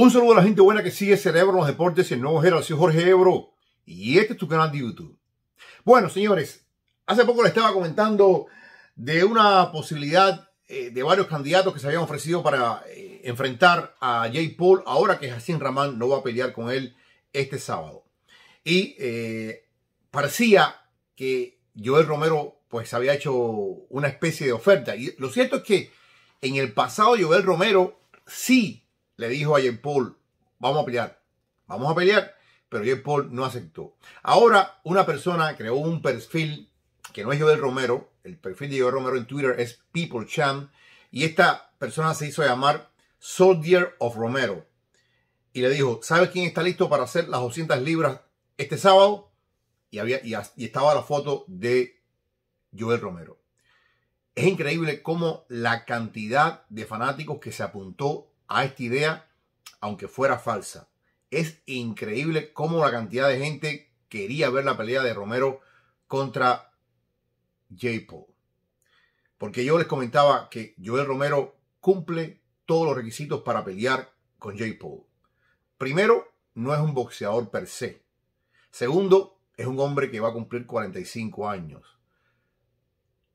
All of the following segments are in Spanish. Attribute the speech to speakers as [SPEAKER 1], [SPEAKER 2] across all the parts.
[SPEAKER 1] Un saludo a la gente buena que sigue Cerebro en los deportes el nuevo Gero. Soy Jorge Ebro y este es tu canal de YouTube. Bueno, señores, hace poco les estaba comentando de una posibilidad eh, de varios candidatos que se habían ofrecido para eh, enfrentar a Jay Paul ahora que Jacin Ramán no va a pelear con él este sábado. Y eh, parecía que Joel Romero pues había hecho una especie de oferta. Y lo cierto es que en el pasado Joel Romero sí le dijo a Jean Paul, vamos a pelear, vamos a pelear, pero Jean Paul no aceptó. Ahora una persona creó un perfil que no es Joel Romero, el perfil de Joel Romero en Twitter es People Champ y esta persona se hizo llamar Soldier of Romero. Y le dijo, ¿sabes quién está listo para hacer las 200 libras este sábado? Y, había, y, y estaba la foto de Joel Romero. Es increíble cómo la cantidad de fanáticos que se apuntó a esta idea, aunque fuera falsa. Es increíble cómo la cantidad de gente quería ver la pelea de Romero contra J. Paul. Porque yo les comentaba que Joel Romero cumple todos los requisitos para pelear con J. Paul. Primero, no es un boxeador per se. Segundo, es un hombre que va a cumplir 45 años.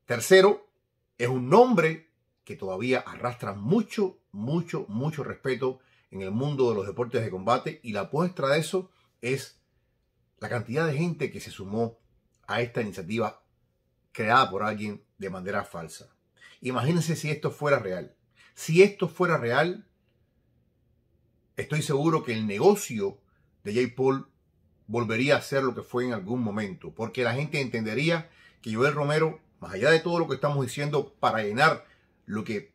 [SPEAKER 1] Tercero, es un hombre que todavía arrastra mucho mucho, mucho respeto en el mundo de los deportes de combate y la muestra de eso es la cantidad de gente que se sumó a esta iniciativa creada por alguien de manera falsa. Imagínense si esto fuera real. Si esto fuera real, estoy seguro que el negocio de J. Paul volvería a ser lo que fue en algún momento, porque la gente entendería que Joel Romero, más allá de todo lo que estamos diciendo para llenar lo que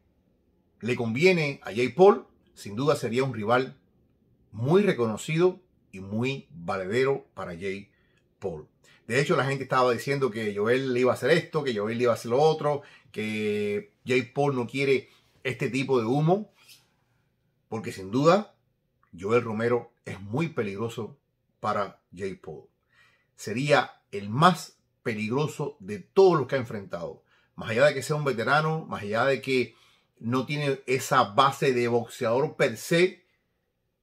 [SPEAKER 1] le conviene a Jay Paul, sin duda sería un rival muy reconocido y muy valedero para Jay Paul. De hecho, la gente estaba diciendo que Joel le iba a hacer esto, que Joel le iba a hacer lo otro, que Jay Paul no quiere este tipo de humo, porque sin duda Joel Romero es muy peligroso para Jay Paul. Sería el más peligroso de todos los que ha enfrentado. Más allá de que sea un veterano, más allá de que no tiene esa base de boxeador per se,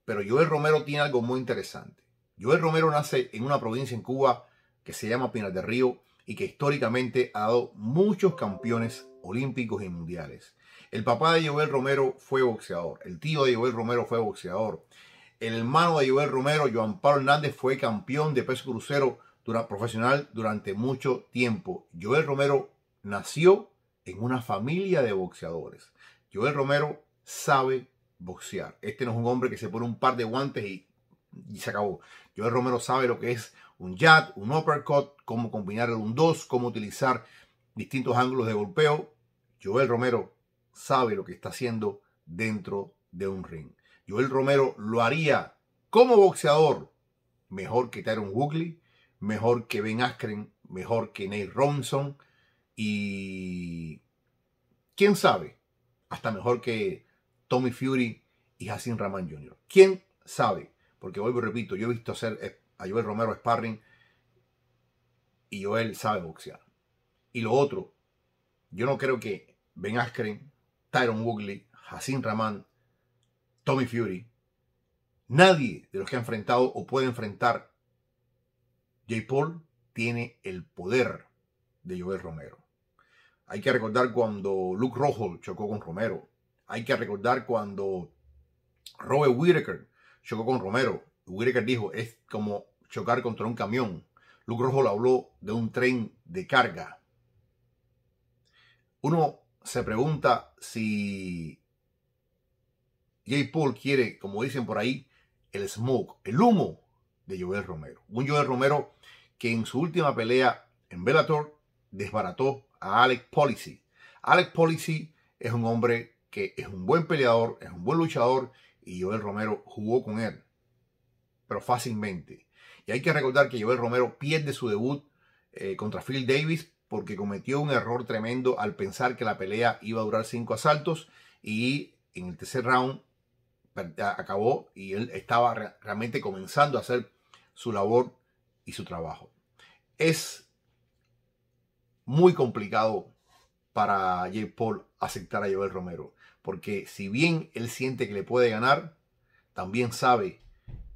[SPEAKER 1] pero Joel Romero tiene algo muy interesante. Joel Romero nace en una provincia en Cuba que se llama Pinar del Río y que históricamente ha dado muchos campeones olímpicos y mundiales. El papá de Joel Romero fue boxeador, el tío de Joel Romero fue boxeador, el hermano de Joel Romero, Joan Pablo Hernández, fue campeón de peso crucero profesional durante mucho tiempo. Joel Romero nació en una familia de boxeadores. Joel Romero sabe boxear. Este no es un hombre que se pone un par de guantes y, se acabó. Joel Romero sabe lo que es un jab, un uppercut, cómo combinar un 2, cómo utilizar distintos ángulos de golpeo. Joel Romero sabe lo que está haciendo dentro de un ring. Joel Romero lo haría como boxeador mejor que Tyron Woodley, mejor que Ben Askren, mejor que Nate Robinson, y quién sabe, hasta mejor que Tommy Fury y Jacin Ramán Jr. ¿Quién sabe? Porque vuelvo y repito, yo he visto hacer eh, a Joel Romero sparring y Joel sabe boxear. Y lo otro, yo no creo que Ben Askren, Tyron Woodley, Jacin Ramán, Tommy Fury, nadie de los que ha enfrentado o puede enfrentar J. Paul tiene el poder de Joel Romero. Hay que recordar cuando Luke Rojo chocó con Romero. Hay que recordar cuando Robert Whittaker chocó con Romero. Whittaker dijo, es como chocar contra un camión. Luke Rojo habló de un tren de carga. Uno se pregunta si Jay Paul quiere, como dicen por ahí, el smoke, el humo de Joel Romero. Un Joel Romero que en su última pelea en Bellator desbarató Alec Alex Policy. Alex Policy es un hombre que es un buen peleador, es un buen luchador y Joel Romero jugó con él, pero fácilmente. Y hay que recordar que Joel Romero pierde su debut eh, contra Phil Davis porque cometió un error tremendo al pensar que la pelea iba a durar cinco asaltos y en el tercer round acabó y él estaba realmente comenzando a hacer su labor y su trabajo. Es muy complicado para Jay Paul aceptar a Joel Romero. Porque si bien él siente que le puede ganar, también sabe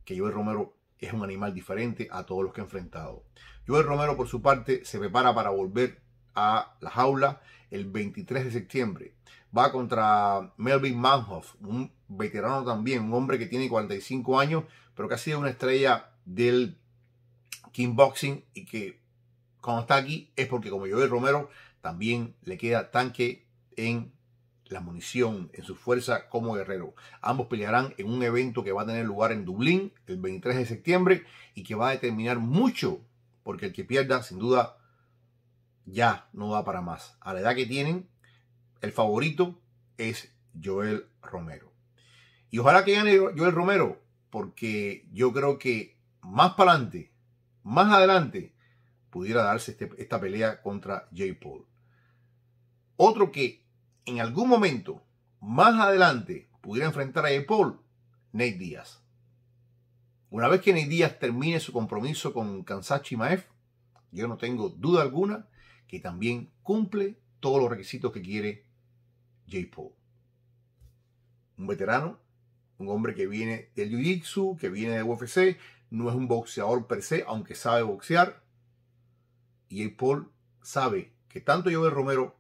[SPEAKER 1] que Joel Romero es un animal diferente a todos los que ha enfrentado. Joel Romero, por su parte, se prepara para volver a la jaula el 23 de septiembre. Va contra Melvin Manhoff, un veterano también, un hombre que tiene 45 años, pero que ha sido una estrella del Boxing y que cuando está aquí es porque como Joel Romero también le queda tanque en la munición, en su fuerza como guerrero. Ambos pelearán en un evento que va a tener lugar en Dublín el 23 de septiembre y que va a determinar mucho, porque el que pierda sin duda ya no va para más. A la edad que tienen, el favorito es Joel Romero. Y ojalá que gane Joel Romero, porque yo creo que más para adelante, más adelante, pudiera darse este, esta pelea contra Jay Paul. Otro que en algún momento, más adelante, pudiera enfrentar a Jay Paul, Nate Díaz. Una vez que Nate Díaz termine su compromiso con Kansas Maef, yo no tengo duda alguna que también cumple todos los requisitos que quiere Jay Paul. Un veterano, un hombre que viene del Jiu-Jitsu, que viene de UFC, no es un boxeador per se, aunque sabe boxear, y J. Paul sabe que tanto Joel Romero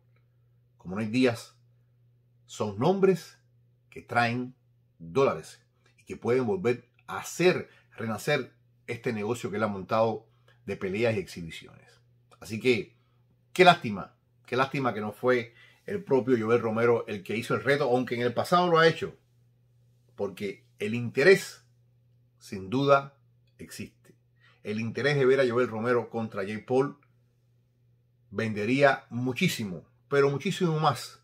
[SPEAKER 1] como Nate Díaz son nombres que traen dólares y que pueden volver a hacer renacer este negocio que él ha montado de peleas y exhibiciones. Así que, qué lástima, qué lástima que no fue el propio Joel Romero el que hizo el reto, aunque en el pasado lo ha hecho, porque el interés, sin duda, existe. El interés de ver a Joel Romero contra jay Paul vendería muchísimo, pero muchísimo más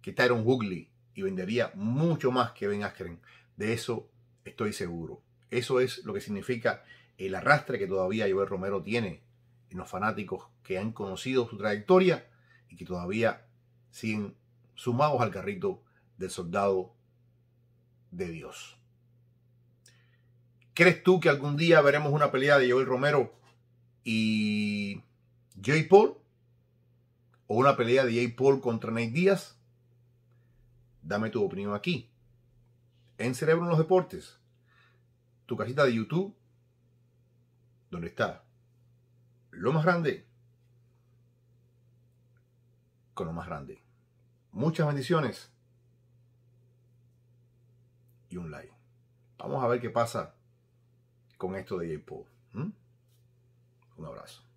[SPEAKER 1] que Tyron Woodley y vendería mucho más que Ben Askren. De eso estoy seguro. Eso es lo que significa el arrastre que todavía Joel Romero tiene en los fanáticos que han conocido su trayectoria y que todavía siguen sumados al carrito del soldado de Dios. ¿Crees tú que algún día veremos una pelea de Joel Romero y Jay Paul? o una pelea de J. Paul contra Nate Díaz? Dame tu opinión aquí. En Cerebro en los Deportes, tu cajita de YouTube, ¿Dónde está lo más grande con lo más grande. Muchas bendiciones y un like. Vamos a ver qué pasa con esto de J. Paul. Un abrazo.